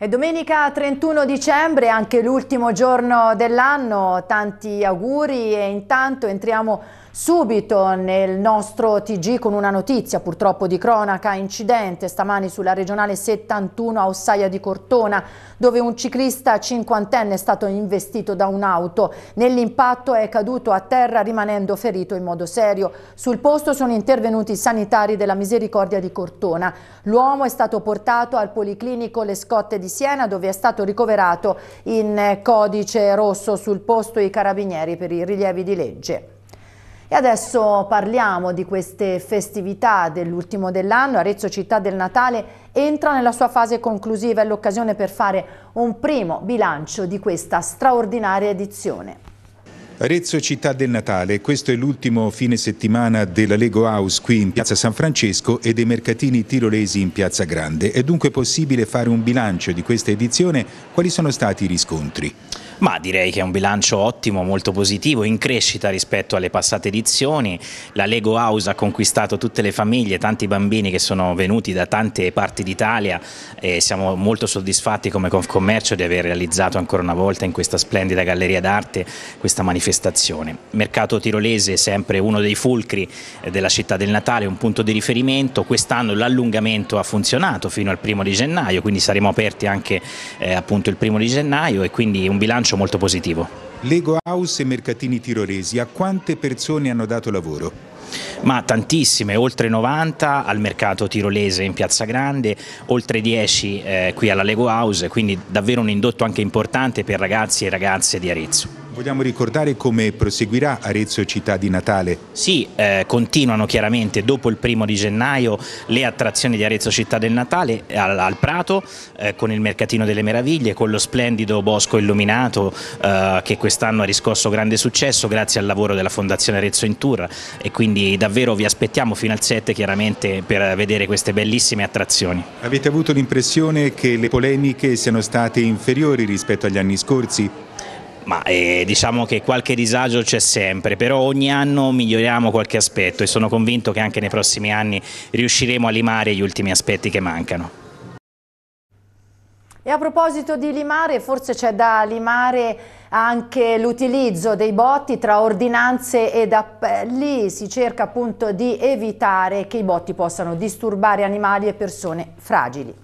È domenica 31 dicembre, anche l'ultimo giorno dell'anno, tanti auguri e intanto entriamo subito nel nostro TG con una notizia purtroppo di cronaca, incidente stamani sulla regionale 71 a Ossaia di Cortona dove un ciclista cinquantenne è stato investito da un'auto. Nell'impatto è caduto a terra rimanendo ferito in modo serio. Sul posto sono intervenuti i sanitari della Misericordia di Cortona. L'uomo è stato portato al Policlinico Le Scotte di Siena dove è stato ricoverato in codice rosso sul posto i carabinieri per i rilievi di legge. E adesso parliamo di queste festività dell'ultimo dell'anno. Arezzo Città del Natale entra nella sua fase conclusiva e l'occasione per fare un primo bilancio di questa straordinaria edizione. Arezzo Città del Natale, questo è l'ultimo fine settimana della Lego House qui in Piazza San Francesco e dei mercatini tirolesi in Piazza Grande. È dunque possibile fare un bilancio di questa edizione? Quali sono stati i riscontri? Ma direi che è un bilancio ottimo, molto positivo, in crescita rispetto alle passate edizioni. La Lego House ha conquistato tutte le famiglie, tanti bambini che sono venuti da tante parti d'Italia e siamo molto soddisfatti come Confcommercio di aver realizzato ancora una volta in questa splendida galleria d'arte questa manifestazione. Mercato tirolese è sempre uno dei fulcri eh, della città del Natale, un punto di riferimento. Quest'anno l'allungamento ha funzionato fino al primo di gennaio, quindi saremo aperti anche eh, appunto il primo di gennaio e quindi un bilancio bilancio molto positivo. Lego House e Mercatini Tirolesi, a quante persone hanno dato lavoro? ma tantissime, oltre 90 al mercato tirolese in Piazza Grande, oltre 10 eh, qui alla Lego House, quindi davvero un indotto anche importante per ragazzi e ragazze di Arezzo. Vogliamo ricordare come proseguirà Arezzo Città di Natale? Sì, eh, continuano chiaramente dopo il primo di gennaio le attrazioni di Arezzo Città del Natale eh, al, al Prato eh, con il Mercatino delle Meraviglie, con lo splendido Bosco Illuminato eh, che quest'anno ha riscosso grande successo grazie al lavoro della Fondazione Arezzo in Tour e quindi davvero vi aspettiamo fino al 7 chiaramente per vedere queste bellissime attrazioni. Avete avuto l'impressione che le polemiche siano state inferiori rispetto agli anni scorsi? Ma eh, diciamo che qualche disagio c'è sempre, però ogni anno miglioriamo qualche aspetto e sono convinto che anche nei prossimi anni riusciremo a limare gli ultimi aspetti che mancano. E a proposito di limare, forse c'è da limare anche l'utilizzo dei botti tra ordinanze ed appelli. Si cerca appunto di evitare che i botti possano disturbare animali e persone fragili.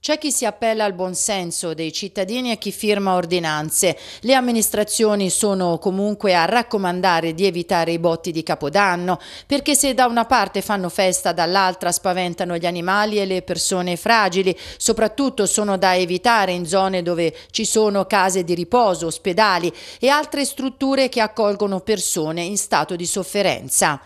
C'è chi si appella al buonsenso dei cittadini e chi firma ordinanze. Le amministrazioni sono comunque a raccomandare di evitare i botti di Capodanno, perché se da una parte fanno festa, dall'altra spaventano gli animali e le persone fragili. Soprattutto sono da evitare in zone dove ci sono case di riposo, ospedali e altre strutture che accolgono persone in stato di sofferenza.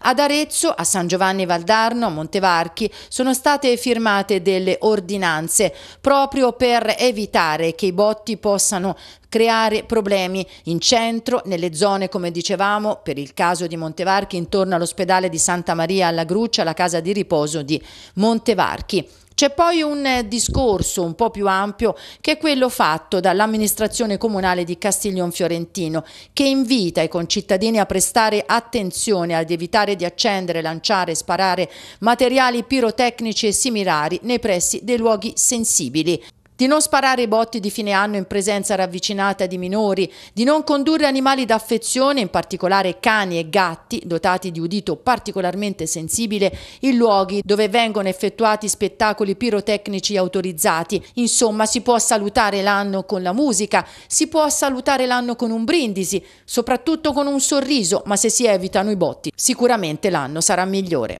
Ad Arezzo, a San Giovanni Valdarno, a Montevarchi sono state firmate delle ordinanze proprio per evitare che i botti possano creare problemi in centro, nelle zone come dicevamo, per il caso di Montevarchi intorno all'ospedale di Santa Maria alla Gruccia, la casa di riposo di Montevarchi. C'è poi un eh, discorso un po' più ampio che è quello fatto dall'amministrazione comunale di Castiglion Fiorentino che invita i concittadini a prestare attenzione ad evitare di accendere, lanciare, e sparare materiali pirotecnici e similari nei pressi dei luoghi sensibili di non sparare i botti di fine anno in presenza ravvicinata di minori, di non condurre animali d'affezione, in particolare cani e gatti, dotati di udito particolarmente sensibile, in luoghi dove vengono effettuati spettacoli pirotecnici autorizzati. Insomma, si può salutare l'anno con la musica, si può salutare l'anno con un brindisi, soprattutto con un sorriso, ma se si evitano i botti, sicuramente l'anno sarà migliore.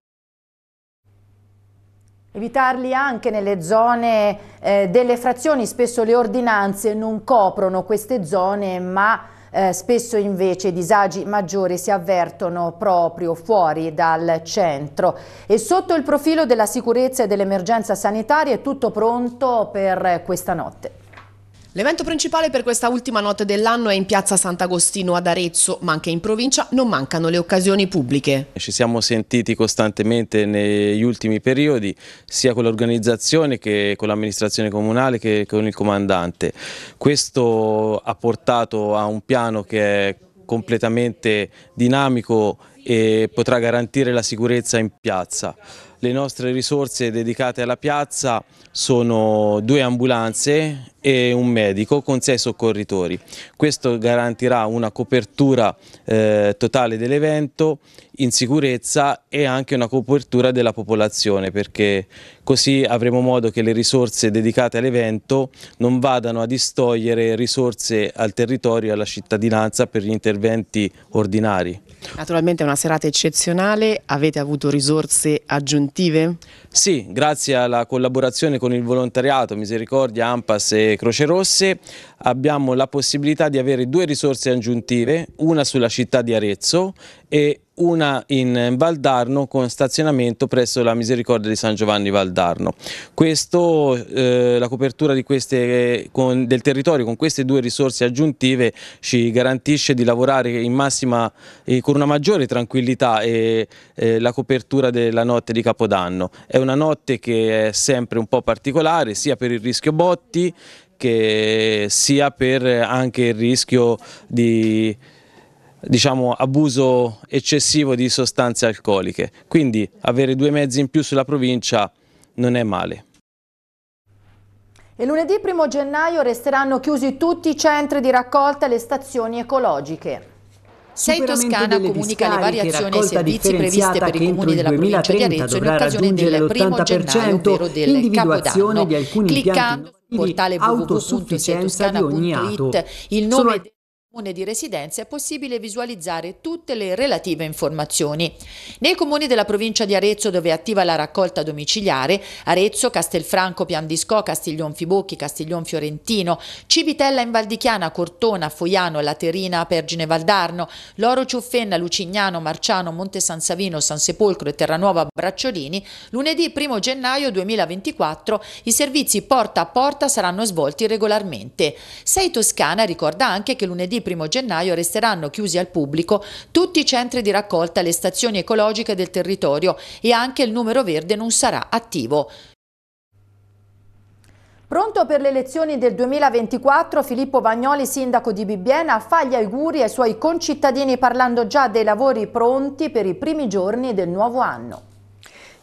Evitarli anche nelle zone eh, delle frazioni, spesso le ordinanze non coprono queste zone ma eh, spesso invece i disagi maggiori si avvertono proprio fuori dal centro. E sotto il profilo della sicurezza e dell'emergenza sanitaria è tutto pronto per questa notte. L'evento principale per questa ultima notte dell'anno è in piazza Sant'Agostino ad Arezzo, ma anche in provincia non mancano le occasioni pubbliche. Ci siamo sentiti costantemente negli ultimi periodi, sia con l'organizzazione che con l'amministrazione comunale che con il comandante. Questo ha portato a un piano che è completamente dinamico e potrà garantire la sicurezza in piazza. Le nostre risorse dedicate alla piazza sono due ambulanze e un medico con sei soccorritori. Questo garantirà una copertura eh, totale dell'evento in sicurezza e anche una copertura della popolazione perché così avremo modo che le risorse dedicate all'evento non vadano a distogliere risorse al territorio e alla cittadinanza per gli interventi ordinari. Naturalmente è una serata eccezionale, avete avuto risorse aggiuntive? Sì, grazie alla collaborazione con il volontariato Misericordia, Ampas e Croce Rosse abbiamo la possibilità di avere due risorse aggiuntive, una sulla città di Arezzo e una in Valdarno con stazionamento presso la Misericordia di San Giovanni Valdarno. Questo, eh, la copertura queste, con, del territorio con queste due risorse aggiuntive ci garantisce di lavorare in massima eh, con una maggiore tranquillità e eh, la copertura della notte di Capodanno. È una notte che è sempre un po' particolare sia per il rischio botti che sia per anche il rischio di diciamo, abuso eccessivo di sostanze alcoliche, quindi avere due mezzi in più sulla provincia non è male. E lunedì 1 gennaio resteranno chiusi tutti i centri di raccolta e le stazioni ecologiche. Sei Toscana comunica le variazioni ai servizi previste per i comuni della provincia di Arezzo in occasione del 1 gennaio, ovvero del Capodanno, cliccando sul portale www.seietoscana.it il nome comune di residenza è possibile visualizzare tutte le relative informazioni. Nei comuni della provincia di Arezzo dove attiva la raccolta domiciliare, Arezzo, Castelfranco, Piandiscò, di Castiglion Fibocchi, Castiglion Fiorentino, Civitella in Valdichiana, Cortona, Foiano, Laterina, Pergine Valdarno, Loro Ciuffenna, Lucignano, Marciano, Monte San Savino, San Sepolcro e Terranuova Bracciolini, lunedì 1 gennaio 2024 i servizi porta a porta saranno svolti regolarmente. Sei Toscana ricorda anche che lunedì 1 gennaio resteranno chiusi al pubblico tutti i centri di raccolta le stazioni ecologiche del territorio e anche il numero verde non sarà attivo. Pronto per le elezioni del 2024, Filippo Bagnoli, sindaco di Bibbiena, fa gli auguri ai suoi concittadini parlando già dei lavori pronti per i primi giorni del nuovo anno.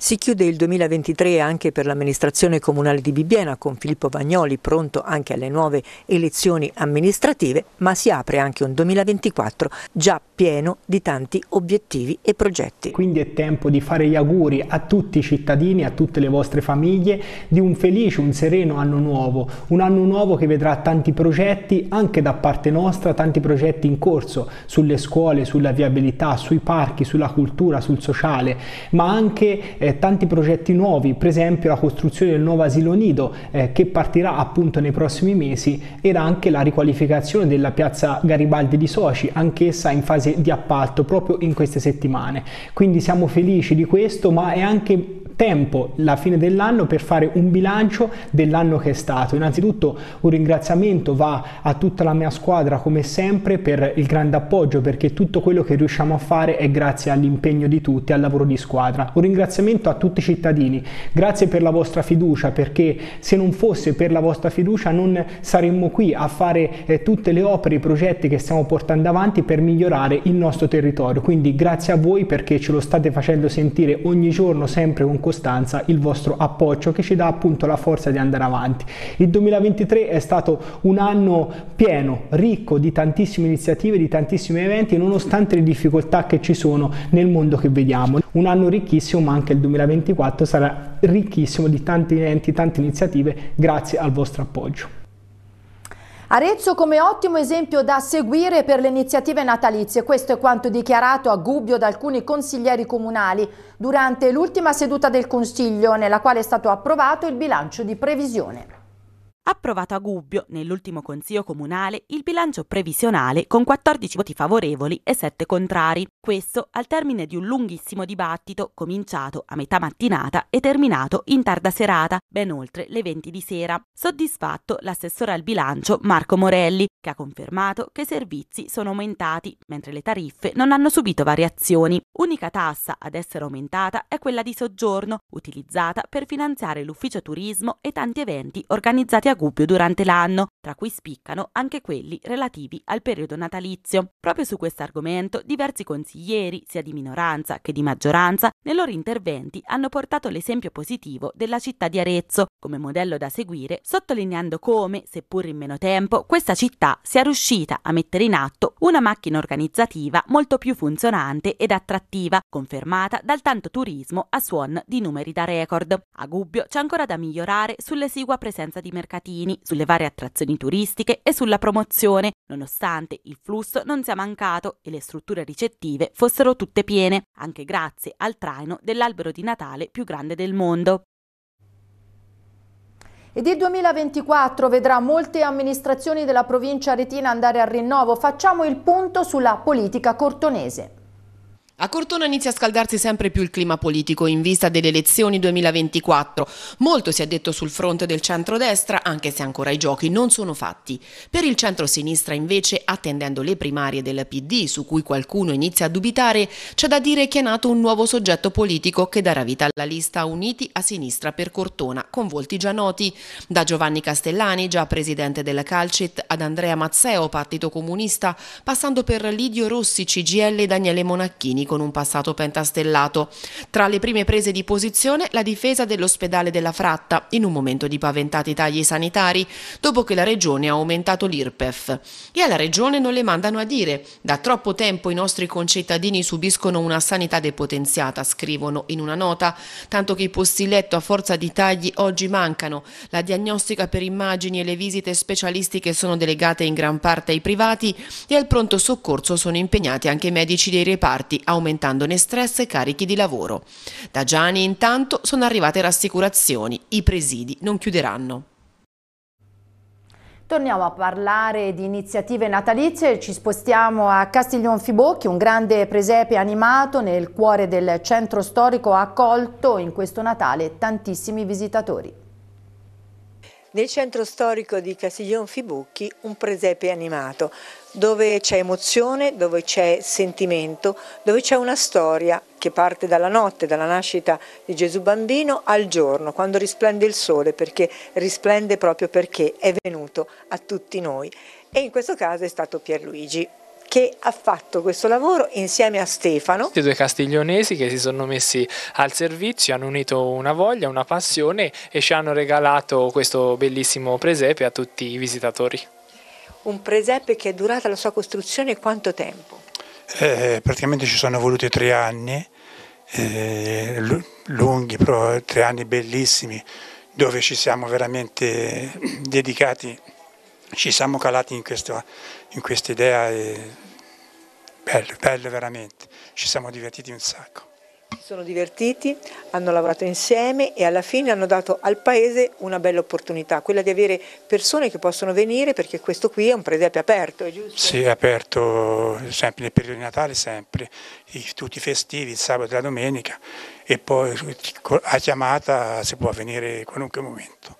Si chiude il 2023 anche per l'amministrazione comunale di Bibbiena con Filippo Vagnoli pronto anche alle nuove elezioni amministrative, ma si apre anche un 2024 già pieno di tanti obiettivi e progetti. Quindi è tempo di fare gli auguri a tutti i cittadini, a tutte le vostre famiglie di un felice, un sereno anno nuovo, un anno nuovo che vedrà tanti progetti anche da parte nostra, tanti progetti in corso sulle scuole, sulla viabilità, sui parchi, sulla cultura, sul sociale, ma anche eh, tanti progetti nuovi, per esempio la costruzione del nuovo asilo nido eh, che partirà appunto nei prossimi mesi ed anche la riqualificazione della piazza Garibaldi di Soci, anch'essa in fase di appalto proprio in queste settimane. Quindi siamo felici di questo, ma è anche tempo la fine dell'anno per fare un bilancio dell'anno che è stato. Innanzitutto un ringraziamento va a tutta la mia squadra come sempre per il grande appoggio perché tutto quello che riusciamo a fare è grazie all'impegno di tutti, al lavoro di squadra. Un ringraziamento a tutti i cittadini, grazie per la vostra fiducia perché se non fosse per la vostra fiducia non saremmo qui a fare eh, tutte le opere, i progetti che stiamo portando avanti per migliorare il nostro territorio. Quindi grazie a voi perché ce lo state facendo sentire ogni giorno sempre con costanza il vostro appoggio che ci dà appunto la forza di andare avanti. Il 2023 è stato un anno pieno, ricco di tantissime iniziative, di tantissimi eventi, nonostante le difficoltà che ci sono nel mondo che vediamo. Un anno ricchissimo, ma anche il 2024 sarà ricchissimo di tanti eventi, tante iniziative grazie al vostro appoggio. Arezzo come ottimo esempio da seguire per le iniziative natalizie, questo è quanto dichiarato a Gubbio da alcuni consiglieri comunali durante l'ultima seduta del Consiglio nella quale è stato approvato il bilancio di previsione approvato a Gubbio, nell'ultimo consiglio comunale, il bilancio previsionale con 14 voti favorevoli e 7 contrari. Questo al termine di un lunghissimo dibattito cominciato a metà mattinata e terminato in tarda serata, ben oltre le 20 di sera. Soddisfatto l'assessore al bilancio Marco Morelli, che ha confermato che i servizi sono aumentati, mentre le tariffe non hanno subito variazioni. Unica tassa ad essere aumentata è quella di soggiorno, utilizzata per finanziare l'ufficio turismo e tanti eventi organizzati a Gubbio durante l'anno, tra cui spiccano anche quelli relativi al periodo natalizio. Proprio su questo argomento diversi consiglieri, sia di minoranza che di maggioranza, nei loro interventi hanno portato l'esempio positivo della città di Arezzo, come modello da seguire, sottolineando come, seppur in meno tempo, questa città sia riuscita a mettere in atto una macchina organizzativa molto più funzionante ed attrattiva, confermata dal tanto turismo a suon di numeri da record. A Gubbio c'è ancora da migliorare sull'esigua presenza di mercatini, sulle varie attrazioni turistiche e sulla promozione, nonostante il flusso non sia mancato e le strutture ricettive fossero tutte piene, anche grazie al traino dell'albero di Natale più grande del mondo. Ed il 2024 vedrà molte amministrazioni della provincia retina andare al rinnovo. Facciamo il punto sulla politica cortonese. A Cortona inizia a scaldarsi sempre più il clima politico in vista delle elezioni 2024. Molto si è detto sul fronte del centrodestra, anche se ancora i giochi non sono fatti. Per il centro-sinistra, invece, attendendo le primarie del PD, su cui qualcuno inizia a dubitare, c'è da dire che è nato un nuovo soggetto politico che darà vita alla lista Uniti a sinistra per Cortona, con volti già noti, da Giovanni Castellani, già presidente della Calcet, ad Andrea Mazzeo, Partito Comunista, passando per Lidio Rossi, CGL e Daniele Monacchini con un passato pentastellato. Tra le prime prese di posizione la difesa dell'ospedale della Fratta, in un momento di paventati tagli sanitari, dopo che la regione ha aumentato l'IRPEF. E alla regione non le mandano a dire, da troppo tempo i nostri concittadini subiscono una sanità depotenziata, scrivono in una nota, tanto che i posti letto a forza di tagli oggi mancano, la diagnostica per immagini e le visite specialistiche sono delegate in gran parte ai privati e al pronto soccorso sono impegnati anche i medici dei reparti, a aumentandone stress e carichi di lavoro. Da Gianni intanto sono arrivate rassicurazioni, i presidi non chiuderanno. Torniamo a parlare di iniziative natalizie, ci spostiamo a Castiglion Fibocchi, un grande presepe animato nel cuore del centro storico accolto in questo Natale tantissimi visitatori. Nel centro storico di Castiglione Fibucchi un presepe animato, dove c'è emozione, dove c'è sentimento, dove c'è una storia che parte dalla notte, dalla nascita di Gesù bambino al giorno, quando risplende il sole, perché risplende proprio perché è venuto a tutti noi. E in questo caso è stato Pierluigi che ha fatto questo lavoro insieme a Stefano. I due castiglionesi che si sono messi al servizio, hanno unito una voglia, una passione e ci hanno regalato questo bellissimo presepe a tutti i visitatori. Un presepe che è durata la sua costruzione quanto tempo? Eh, praticamente ci sono voluti tre anni, eh, lunghi, però tre anni bellissimi, dove ci siamo veramente dedicati ci siamo calati in, questo, in questa idea e bello, bello veramente, ci siamo divertiti un sacco. Si sono divertiti, hanno lavorato insieme e alla fine hanno dato al paese una bella opportunità, quella di avere persone che possono venire perché questo qui è un presepe aperto, è giusto? Sì, è aperto sempre nel periodo di Natale, sempre, tutti i festivi, il sabato e la domenica e poi a chiamata si può venire in qualunque momento.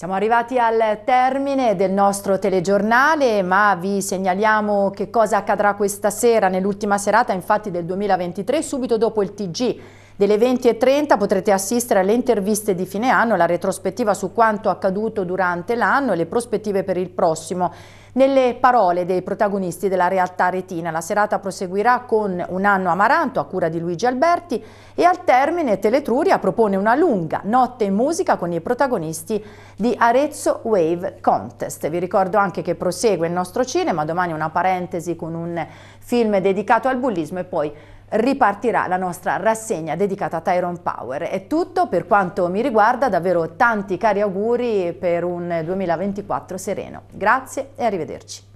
Siamo arrivati al termine del nostro telegiornale, ma vi segnaliamo che cosa accadrà questa sera, nell'ultima serata infatti del 2023, subito dopo il TG. Delle 20.30 potrete assistere alle interviste di fine anno, la retrospettiva su quanto accaduto durante l'anno e le prospettive per il prossimo. Nelle parole dei protagonisti della realtà retina, la serata proseguirà con un anno amaranto a cura di Luigi Alberti e al termine Teletruria propone una lunga notte in musica con i protagonisti di Arezzo Wave Contest. Vi ricordo anche che prosegue il nostro cinema, domani una parentesi con un film dedicato al bullismo e poi ripartirà la nostra rassegna dedicata a Tyrone Power. È tutto per quanto mi riguarda, davvero tanti cari auguri per un 2024 sereno. Grazie e arrivederci.